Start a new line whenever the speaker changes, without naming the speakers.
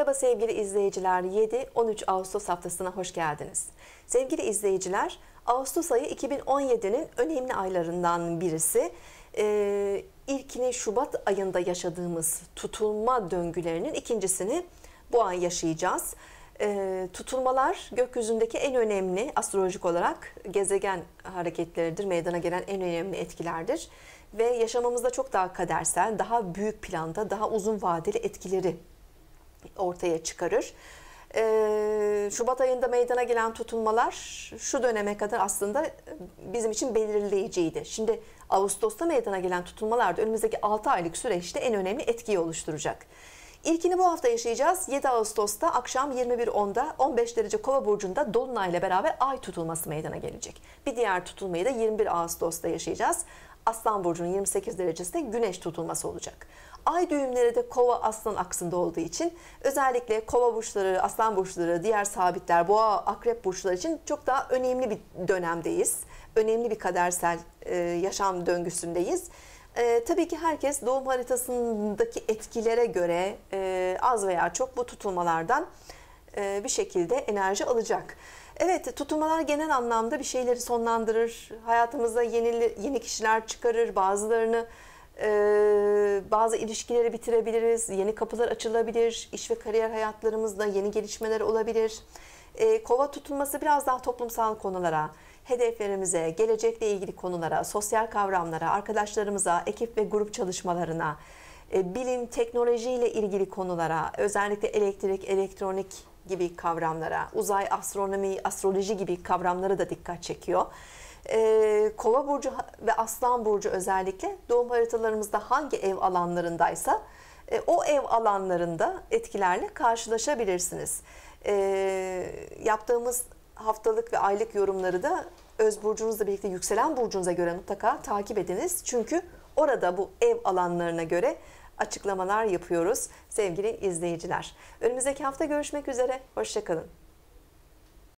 Merhaba sevgili izleyiciler 7-13 Ağustos haftasına hoş geldiniz. Sevgili izleyiciler Ağustos ayı 2017'nin önemli aylarından birisi. Ee, ilkini Şubat ayında yaşadığımız tutulma döngülerinin ikincisini bu ay yaşayacağız. Ee, tutulmalar gökyüzündeki en önemli astrolojik olarak gezegen hareketleridir. Meydana gelen en önemli etkilerdir. Ve yaşamamızda çok daha kadersel, daha büyük planda, daha uzun vadeli etkileri ortaya çıkarır. Ee, Şubat ayında meydana gelen tutulmalar şu döneme kadar aslında bizim için belirleyiciydi. Şimdi Ağustos'ta meydana gelen tutulmalar da önümüzdeki 6 aylık süreçte en önemli etkiyi oluşturacak. İlkini bu hafta yaşayacağız. 7 Ağustos'ta akşam 21.10'da 15 derece kova burcunda Dolunay ile beraber ay tutulması meydana gelecek. Bir diğer tutulmayı da 21 Ağustos'ta yaşayacağız. Aslan Burcu'nun 28 derecesinde güneş tutulması olacak. Ay düğümleri de kova aslan aksında olduğu için özellikle kova burçları, aslan burçları, diğer sabitler, boğa, akrep burçları için çok daha önemli bir dönemdeyiz. Önemli bir kadersel e, yaşam döngüsündeyiz. E, tabii ki herkes doğum haritasındaki etkilere göre e, az veya çok bu tutulmalardan e, bir şekilde enerji alacak. Evet, tutulmalar genel anlamda bir şeyleri sonlandırır. Hayatımıza yeni, yeni kişiler çıkarır, bazılarını e, bazı ilişkileri bitirebiliriz, yeni kapılar açılabilir, iş ve kariyer hayatlarımızda yeni gelişmeler olabilir. E, kova tutulması biraz daha toplumsal konulara, hedeflerimize, gelecekle ilgili konulara, sosyal kavramlara, arkadaşlarımıza, ekip ve grup çalışmalarına, e, bilim, teknolojiyle ilgili konulara, özellikle elektrik, elektronik gibi kavramlara, uzay astronomi, astroloji gibi kavramlara da dikkat çekiyor. Ee, Kova burcu ve Aslan burcu özellikle doğum haritalarımızda hangi ev alanlarındaysa e, o ev alanlarında etkilerle karşılaşabilirsiniz. E, yaptığımız haftalık ve aylık yorumları da öz burcunuzla birlikte yükselen burcunuza göre mutlaka takip ediniz. Çünkü orada bu ev alanlarına göre açıklamalar yapıyoruz sevgili izleyiciler. Önümüzdeki hafta görüşmek üzere, hoşçakalın.